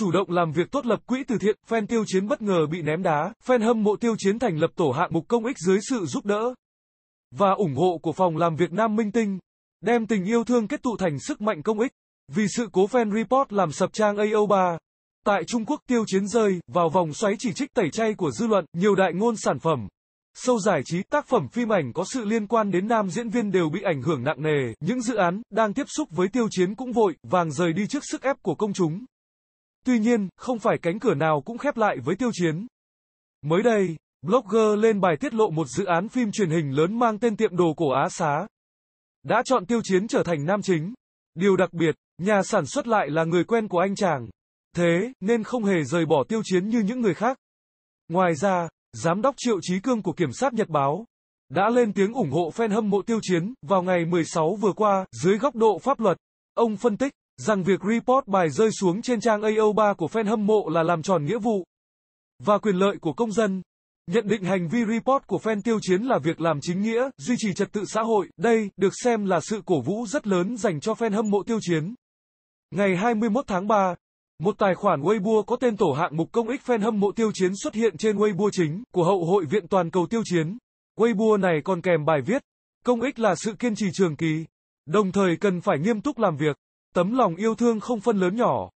chủ động làm việc tốt lập quỹ từ thiện, fan tiêu chiến bất ngờ bị ném đá, fan hâm mộ tiêu chiến thành lập tổ hạng mục công ích dưới sự giúp đỡ và ủng hộ của phòng làm việc Nam Minh Tinh, đem tình yêu thương kết tụ thành sức mạnh công ích. Vì sự cố fan report làm sập trang AO3, tại Trung Quốc tiêu chiến rơi vào vòng xoáy chỉ trích tẩy chay của dư luận, nhiều đại ngôn sản phẩm Sâu giải trí, tác phẩm phim ảnh có sự liên quan đến nam diễn viên đều bị ảnh hưởng nặng nề, những dự án đang tiếp xúc với tiêu chiến cũng vội vàng rời đi trước sức ép của công chúng. Tuy nhiên, không phải cánh cửa nào cũng khép lại với tiêu chiến. Mới đây, blogger lên bài tiết lộ một dự án phim truyền hình lớn mang tên tiệm đồ cổ Á Xá. Đã chọn tiêu chiến trở thành nam chính. Điều đặc biệt, nhà sản xuất lại là người quen của anh chàng. Thế, nên không hề rời bỏ tiêu chiến như những người khác. Ngoài ra, giám đốc Triệu trí Cương của Kiểm sát Nhật báo đã lên tiếng ủng hộ fan hâm mộ tiêu chiến vào ngày 16 vừa qua dưới góc độ pháp luật. Ông phân tích, rằng việc report bài rơi xuống trên trang AO3 của fan hâm mộ là làm tròn nghĩa vụ và quyền lợi của công dân. Nhận định hành vi report của fan tiêu chiến là việc làm chính nghĩa, duy trì trật tự xã hội, đây được xem là sự cổ vũ rất lớn dành cho fan hâm mộ tiêu chiến. Ngày 21 tháng 3, một tài khoản Weibo có tên tổ hạng mục công ích fan hâm mộ tiêu chiến xuất hiện trên Weibo chính của Hậu hội Viện Toàn cầu tiêu chiến. Weibo này còn kèm bài viết, công ích là sự kiên trì trường kỳ, đồng thời cần phải nghiêm túc làm việc. Tấm lòng yêu thương không phân lớn nhỏ,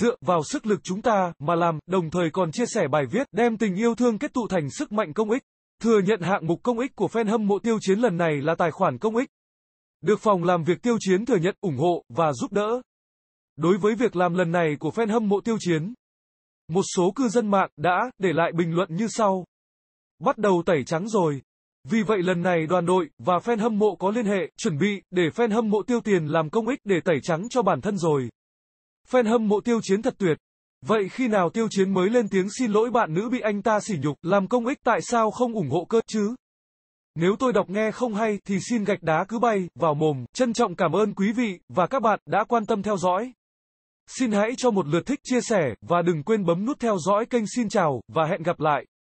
dựa vào sức lực chúng ta mà làm, đồng thời còn chia sẻ bài viết đem tình yêu thương kết tụ thành sức mạnh công ích. Thừa nhận hạng mục công ích của fan hâm mộ tiêu chiến lần này là tài khoản công ích. Được phòng làm việc tiêu chiến thừa nhận ủng hộ và giúp đỡ. Đối với việc làm lần này của fan hâm mộ tiêu chiến, một số cư dân mạng đã để lại bình luận như sau. Bắt đầu tẩy trắng rồi. Vì vậy lần này đoàn đội và fan hâm mộ có liên hệ, chuẩn bị để fan hâm mộ tiêu tiền làm công ích để tẩy trắng cho bản thân rồi. Fan hâm mộ tiêu chiến thật tuyệt. Vậy khi nào tiêu chiến mới lên tiếng xin lỗi bạn nữ bị anh ta sỉ nhục, làm công ích tại sao không ủng hộ cơ chứ? Nếu tôi đọc nghe không hay thì xin gạch đá cứ bay vào mồm. Trân trọng cảm ơn quý vị và các bạn đã quan tâm theo dõi. Xin hãy cho một lượt thích, chia sẻ và đừng quên bấm nút theo dõi kênh xin chào và hẹn gặp lại.